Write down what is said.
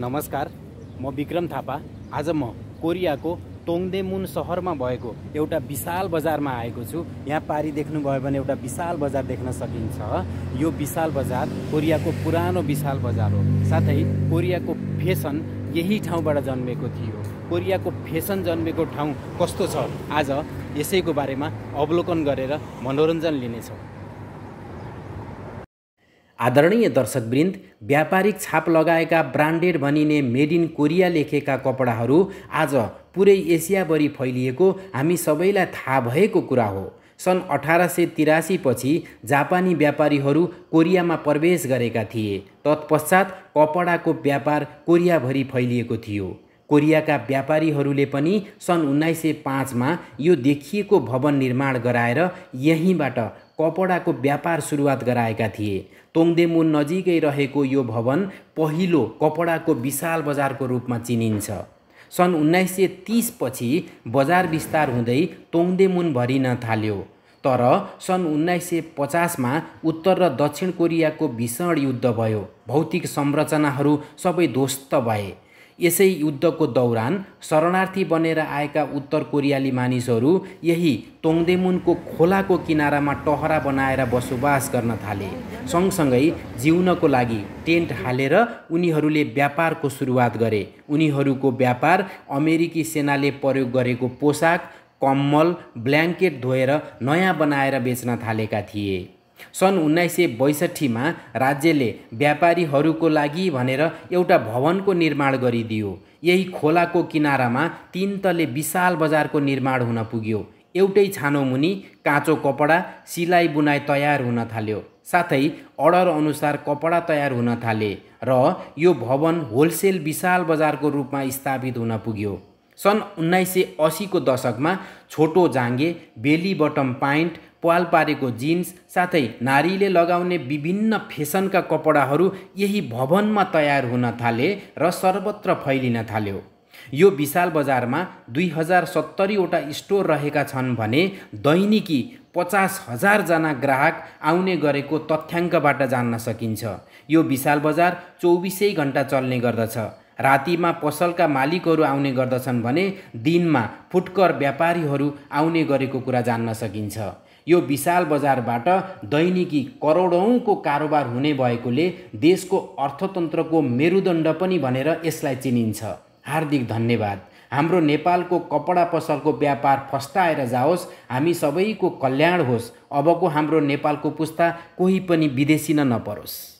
नमस्कार म विक्रम थापा आज म कोरियाको तोङदेमुन सहरमा भएको एउटा विशाल बजारमा आएको छु यहाँ पारी देख्नुभयो भने एउटा विशाल बजार देख्न सकिन्छ यो विशाल बजार कोरियाको पुरानो विशाल बजार हो साथै कोरियाको फेसन यही ठाउँबाट जन्मेको थियो कोरियाको फेसन जन्मेको ठाउँ कस्तो छ आज यसैको बारेमा अवलोकन गरेर मनोरञ्जन लिनेछौँ आदरणीय दर्शकवृन्द व्यापारिक छाप लगाएका ब्रान्डेड भनिने मेड इन कोरिया लेखेका कपडाहरू आज पुरै एसियाभरि फैलिएको हामी सबैलाई थाहा भएको कुरा हो सन् अठार सय तिरासीपछि जापानी व्यापारीहरू कोरियामा प्रवेश गरेका थिए तत्पश्चात कपडाको व्यापार कोरियाभरि फैलिएको थियो कोरियाका व्यापारीहरूले पनि सन् उन्नाइस सय पाँचमा यो देखिएको भवन निर्माण गराएर यहीँबाट कपडाको व्यापार सुरुवात गराएका थिए तोङदेमुन नजिकै रहेको यो भवन पहिलो कपडाको विशाल बजारको रूपमा चिनिन्छ सन् उन्नाइस सय तिसपछि बजार विस्तार हुँदै तोङदेमुन भरिन थाल्यो तर सन् उन्नाइस सय पचासमा उत्तर र दक्षिण कोरियाको भीषण युद्ध भयो भौतिक संरचनाहरू सबै ध्वस्त भए यसै युद्धको दौरान शरणार्थी बनेर आएका उत्तर कोरियाली मानिसहरू यही तोङदेमुनको खोलाको किनारामा टहरा बनाएर बसोबास गर्न थाले सँगसँगै जिउनको लागि टेन्ट हालेर उनीहरूले व्यापारको सुरुवात गरे उनीहरूको व्यापार अमेरिकी सेनाले प्रयोग गरेको पोसाक कम्मल ब्ल्याङ्केट धोएर नयाँ बनाएर बेच्न थालेका थिए सन् उन्नाइस सय बैसठीमा राज्यले व्यापारीहरूको लागि भनेर एउटा भवनको निर्माण गरिदियो यही खोलाको किनारामा तिन तले विशाल बजारको निर्माण हुन पुग्यो एउटै छानो मुनि काँचो कपडा सिलाइ बुनाइ तयार हुन थाल्यो साथै अर्डर अनुसार कपडा तयार हुन थाले र यो भवन होलसेल विशाल बजारको रूपमा स्थापित हुन पुग्यो सन् उन्नाइस सय असीको दशकमा छोटो जाँगे बेली बटम पाइन्ट प्वाल पारेको जिन्स साथै नारीले लगाउने विभिन्न फेसनका कपडाहरू यही भवनमा तयार हुन थाले र सर्वत्र फैलिन थाल्यो यो विशाल बजारमा दुई हजार सत्तरीवटा स्टोर रहेका छन् भने दैनिकी पचास हजारजना ग्राहक आउने गरेको तथ्याङ्कबाट जान्न सकिन्छ यो विशाल बजार चौबिसै घन्टा चल्ने गर्दछ रातिमा पसलका मालिकहरू आउने गर्दछन् भने दिनमा फुटकर व्यापारीहरू आउने गरेको कुरा जान्न सकिन्छ यो विशाल बजारबाट दैनिकी करोडौँको कारोबार हुने भएकोले देशको अर्थतन्त्रको मेरुदण्ड पनि भनेर यसलाई चिनिन्छ हार्दिक धन्यवाद हाम्रो नेपालको कपडा पसलको व्यापार फस्टाएर जाओस् हामी सबैको कल्याण होस् अबको हाम्रो नेपालको पुस्ता कोही पनि विदेशी नपरोस्